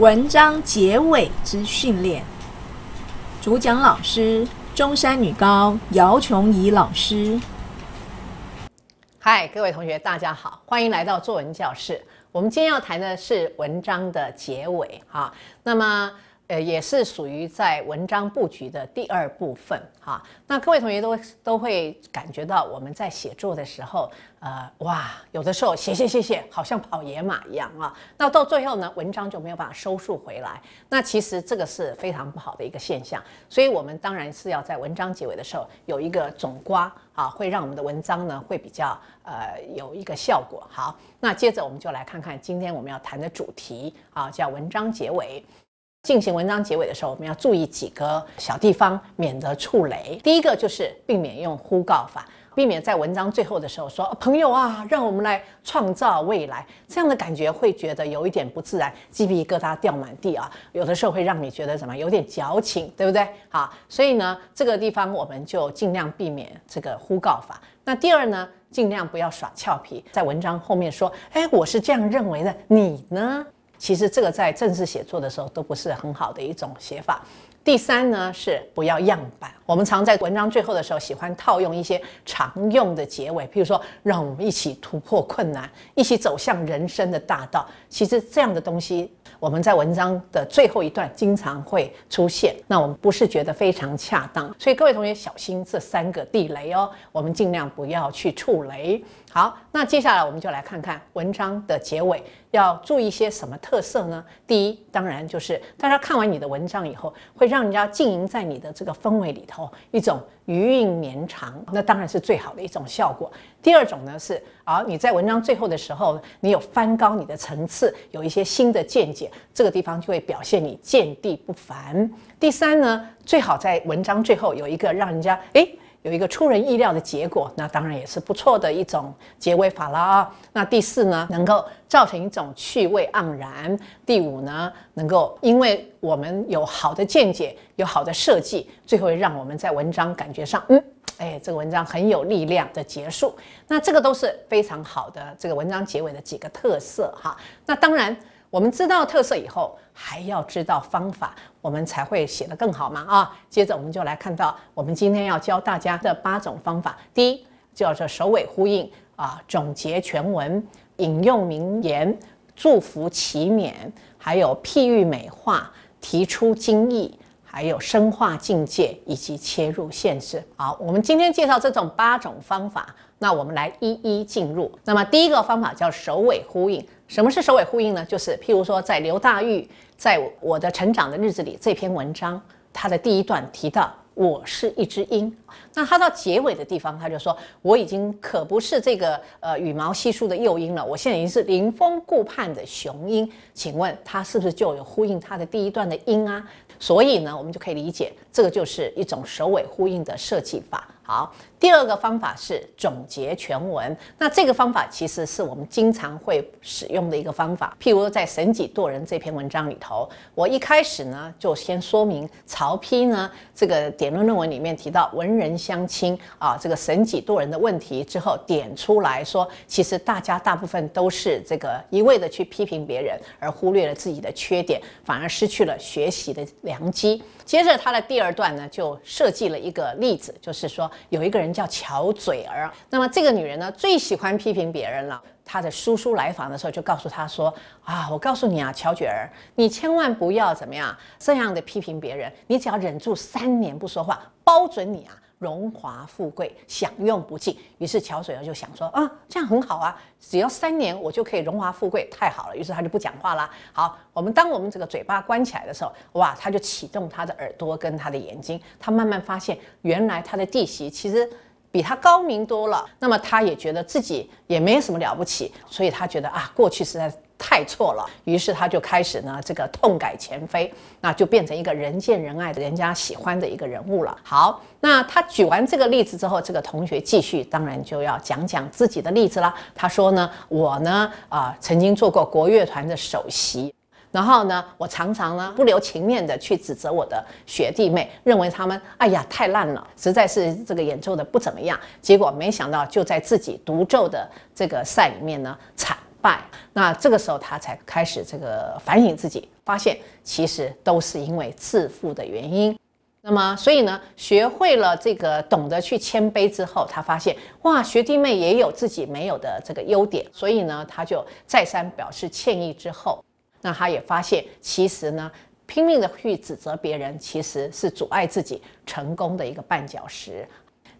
文章结尾之训练。主讲老师：中山女高姚琼怡老师。嗨，各位同学，大家好，欢迎来到作文教室。我们今天要谈的是文章的结尾啊。那么。呃，也是属于在文章布局的第二部分哈。那各位同学都都会感觉到，我们在写作的时候，呃，哇，有的时候写写写写，好像跑野马一样啊。那到最后呢，文章就没有办法收束回来。那其实这个是非常不好的一个现象。所以我们当然是要在文章结尾的时候有一个总瓜啊，会让我们的文章呢会比较呃有一个效果。好，那接着我们就来看看今天我们要谈的主题啊，叫文章结尾。进行文章结尾的时候，我们要注意几个小地方，免得触雷。第一个就是避免用呼告法，避免在文章最后的时候说“朋友啊，让我们来创造未来”，这样的感觉会觉得有一点不自然，鸡皮疙瘩掉满地啊。有的时候会让你觉得什么有点矫情，对不对？好，所以呢，这个地方我们就尽量避免这个呼告法。那第二呢，尽量不要耍俏皮，在文章后面说：“哎，我是这样认为的，你呢？”其实这个在正式写作的时候都不是很好的一种写法。第三呢是不要样板，我们常在文章最后的时候喜欢套用一些常用的结尾，譬如说“让我们一起突破困难，一起走向人生的大道”。其实这样的东西。我们在文章的最后一段经常会出现，那我们不是觉得非常恰当，所以各位同学小心这三个地雷哦，我们尽量不要去触雷。好，那接下来我们就来看看文章的结尾要注意些什么特色呢？第一，当然就是大家看完你的文章以后，会让人家浸淫在你的这个氛围里头，一种余韵绵长，那当然是最好的一种效果。第二种呢是。好，你在文章最后的时候，你有翻高你的层次，有一些新的见解，这个地方就会表现你见地不凡。第三呢，最好在文章最后有一个让人家诶有一个出人意料的结果，那当然也是不错的一种结尾法了啊。那第四呢，能够造成一种趣味盎然。第五呢，能够因为我们有好的见解，有好的设计，最后让我们在文章感觉上，嗯。哎，这个文章很有力量的结束，那这个都是非常好的这个文章结尾的几个特色哈。那当然，我们知道特色以后，还要知道方法，我们才会写得更好嘛啊。接着我们就来看到，我们今天要教大家的八种方法。第一叫做首尾呼应啊，总结全文，引用名言，祝福祈勉，还有譬喻美化，提出精义。还有深化境界以及切入限制。好，我们今天介绍这种八种方法，那我们来一一进入。那么第一个方法叫首尾呼应。什么是首尾呼应呢？就是譬如说，在刘大玉《在我的成长的日子里》这篇文章，它的第一段提到“我是一只鹰”。那他到结尾的地方，他就说：“我已经可不是这个呃羽毛稀疏的幼鹰了，我现在已经是凌风顾盼的雄鹰。”请问他是不是就有呼应他的第一段的鹰啊？所以呢，我们就可以理解，这个就是一种首尾呼应的设计法。好，第二个方法是总结全文。那这个方法其实是我们经常会使用的一个方法。譬如在《神几度人》这篇文章里头，我一开始呢就先说明曹丕呢这个典论论文里面提到文人。人相亲啊，这个神己度人的问题之后点出来说，其实大家大部分都是这个一味的去批评别人，而忽略了自己的缺点，反而失去了学习的良机。接着他的第二段呢，就设计了一个例子，就是说有一个人叫乔嘴儿，那么这个女人呢，最喜欢批评别人了。他的叔叔来访的时候，就告诉他说：“啊，我告诉你啊，乔雪儿，你千万不要怎么样，这样的批评别人，你只要忍住三年不说话，包准你啊，荣华富贵享用不尽。”于是乔雪儿就想说：“啊，这样很好啊，只要三年，我就可以荣华富贵，太好了。”于是他就不讲话了。好，我们当我们这个嘴巴关起来的时候，哇，他就启动他的耳朵跟他的眼睛，他慢慢发现，原来他的弟媳其实。比他高明多了，那么他也觉得自己也没什么了不起，所以他觉得啊，过去实在太错了，于是他就开始呢，这个痛改前非，那就变成一个人见人爱、人家喜欢的一个人物了。好，那他举完这个例子之后，这个同学继续，当然就要讲讲自己的例子了。他说呢，我呢，啊，曾经做过国乐团的首席。然后呢，我常常呢不留情面的去指责我的学弟妹，认为他们哎呀太烂了，实在是这个演奏的不怎么样。结果没想到就在自己独奏的这个赛里面呢惨败。那这个时候他才开始这个反省自己，发现其实都是因为自负的原因。那么所以呢，学会了这个懂得去谦卑之后，他发现哇学弟妹也有自己没有的这个优点，所以呢他就再三表示歉意之后。那他也发现，其实呢，拼命的去指责别人，其实是阻碍自己成功的一个绊脚石。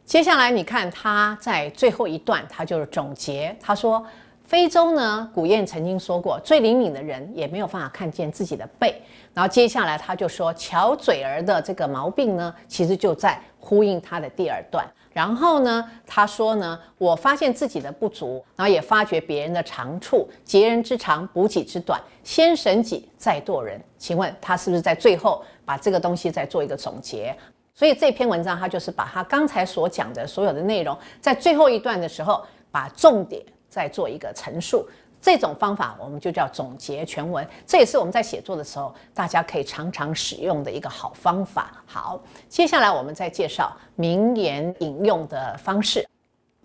接下来，你看他在最后一段，他就是总结，他说：“非洲呢，古谚曾经说过，最灵敏的人也没有办法看见自己的背。”然后接下来他就说，巧嘴儿的这个毛病呢，其实就在呼应他的第二段。然后呢？他说呢，我发现自己的不足，然后也发觉别人的长处，截人之长补己之短，先省己再做人。请问他是不是在最后把这个东西再做一个总结？所以这篇文章他就是把他刚才所讲的所有的内容，在最后一段的时候把重点再做一个陈述。这种方法我们就叫总结全文，这也是我们在写作的时候大家可以常常使用的一个好方法。好，接下来我们再介绍名言引用的方式。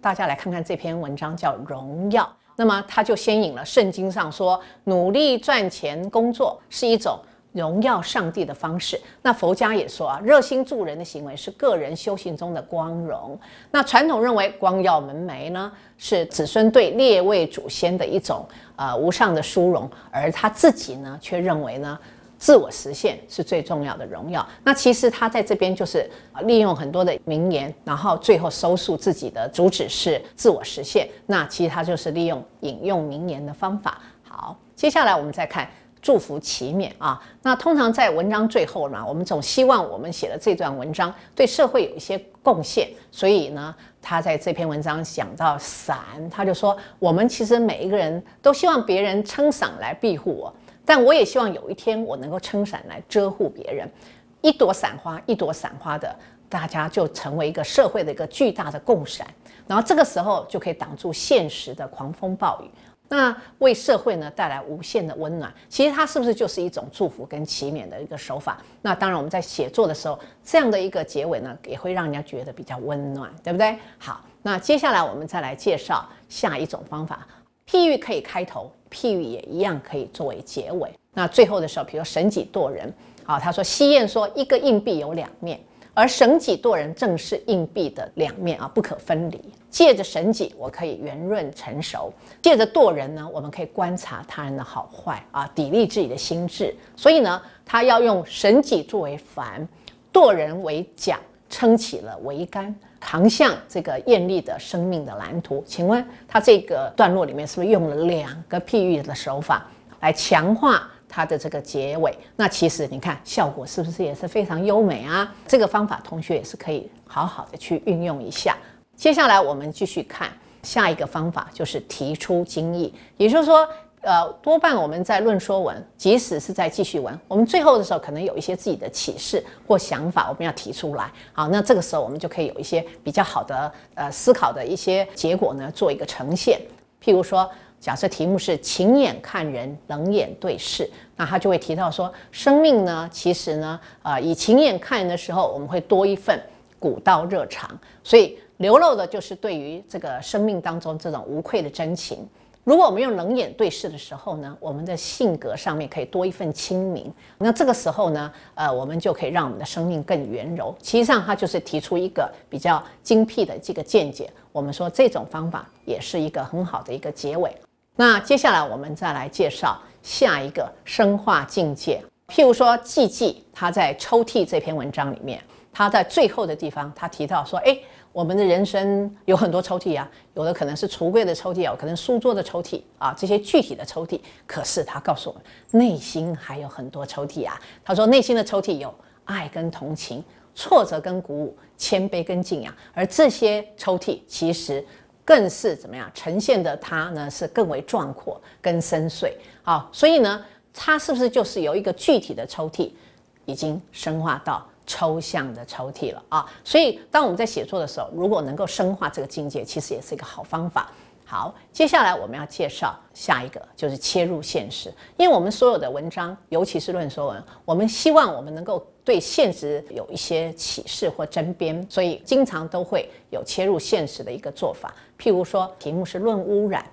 大家来看看这篇文章叫《荣耀》，那么他就先引了圣经上说：“努力赚钱工作是一种。”荣耀上帝的方式，那佛家也说啊，热心助人的行为是个人修行中的光荣。那传统认为光耀门楣呢，是子孙对列位祖先的一种呃无上的殊荣，而他自己呢却认为呢，自我实现是最重要的荣耀。那其实他在这边就是利用很多的名言，然后最后收束自己的主旨是自我实现。那其实他就是利用引用名言的方法。好，接下来我们再看。祝福祈免啊！那通常在文章最后呢，我们总希望我们写的这段文章对社会有一些贡献。所以呢，他在这篇文章讲到伞，他就说：我们其实每一个人都希望别人撑伞来庇护我，但我也希望有一天我能够撑伞来遮护别人。一朵伞花，一朵伞花的，大家就成为一个社会的一个巨大的共伞，然后这个时候就可以挡住现实的狂风暴雨。那为社会呢带来无限的温暖，其实它是不是就是一种祝福跟祈勉的一个手法？那当然，我们在写作的时候，这样的一个结尾呢，也会让人家觉得比较温暖，对不对？好，那接下来我们再来介绍下一种方法，譬喻可以开头，譬喻也一样可以作为结尾。那最后的时候，比如神己堕人，好，他说西谚说一个硬币有两面。而绳己堕人正是硬币的两面啊，不可分离。借着绳己，我可以圆润成熟；借着堕人呢，我们可以观察他人的好坏啊，砥砺自己的心智。所以呢，他要用绳己作为帆，堕人为桨，撑起了桅杆，航向这个艳丽的生命的蓝图。请问他这个段落里面是不是用了两个譬喻的手法来强化？它的这个结尾，那其实你看效果是不是也是非常优美啊？这个方法同学也是可以好好的去运用一下。接下来我们继续看下一个方法，就是提出精益，也就是说，呃，多半我们在论说文，即使是在记叙文，我们最后的时候可能有一些自己的启示或想法，我们要提出来。好，那这个时候我们就可以有一些比较好的呃思考的一些结果呢，做一个呈现。譬如说。假设题目是“情眼看人，冷眼对视，那他就会提到说，生命呢，其实呢，呃，以情眼看人的时候，我们会多一份古道热肠，所以流露的就是对于这个生命当中这种无愧的真情。如果我们用冷眼对视的时候呢，我们的性格上面可以多一份清明。那这个时候呢，呃，我们就可以让我们的生命更圆其实际上，他就是提出一个比较精辟的这个见解。我们说这种方法也是一个很好的一个结尾。那接下来我们再来介绍下一个生化境界。譬如说季季他在《抽屉》这篇文章里面，他在最后的地方他提到说：“哎。”我们的人生有很多抽屉呀，有的可能是橱柜的抽屉啊，可能书桌的抽屉啊，这些具体的抽屉。可是他告诉我们，内心还有很多抽屉啊。他说内心的抽屉有爱跟同情，挫折跟鼓舞，谦卑跟敬仰。而这些抽屉其实更是怎么样呈现的？它呢是更为壮阔跟深邃啊。所以呢，它是不是就是由一个具体的抽屉，已经深化到？抽象的抽屉了啊，所以当我们在写作的时候，如果能够深化这个境界，其实也是一个好方法。好，接下来我们要介绍下一个，就是切入现实。因为我们所有的文章，尤其是论说文，我们希望我们能够对现实有一些启示或争辩，所以经常都会有切入现实的一个做法。譬如说，题目是论污染。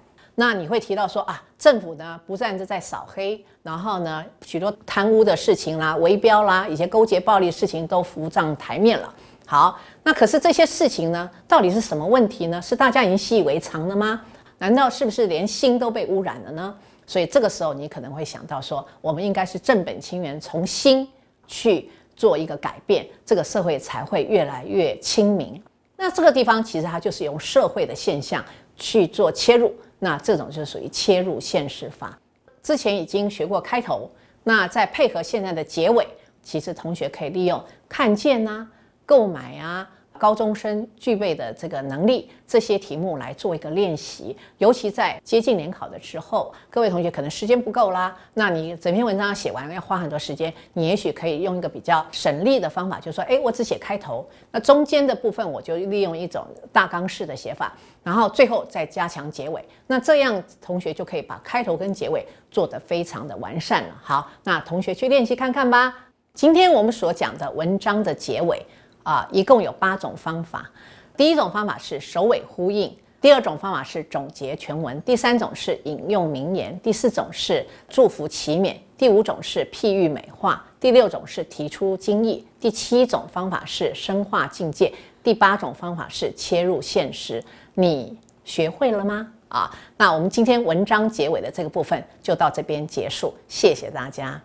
那你会提到说啊，政府呢不但是在扫黑，然后呢许多贪污的事情啦、围标啦、一些勾结暴力事情都浮上台面了。好，那可是这些事情呢，到底是什么问题呢？是大家已经习以为常了吗？难道是不是连心都被污染了呢？所以这个时候你可能会想到说，我们应该是正本清源，从心去做一个改变，这个社会才会越来越清明。那这个地方其实它就是用社会的现象去做切入。那这种就属于切入现实法，之前已经学过开头，那再配合现在的结尾，其实同学可以利用看见啊，购买啊。高中生具备的这个能力，这些题目来做一个练习。尤其在接近联考的时候，各位同学可能时间不够啦。那你整篇文章写完要花很多时间，你也许可以用一个比较省力的方法，就是说，哎，我只写开头，那中间的部分我就利用一种大纲式的写法，然后最后再加强结尾。那这样同学就可以把开头跟结尾做得非常的完善了。好，那同学去练习看看吧。今天我们所讲的文章的结尾。啊，一共有八种方法。第一种方法是首尾呼应，第二种方法是总结全文，第三种是引用名言，第四种是祝福祈勉，第五种是譬喻美化，第六种是提出精义，第七种方法是深化境界，第八种方法是切入现实。你学会了吗？啊，那我们今天文章结尾的这个部分就到这边结束，谢谢大家。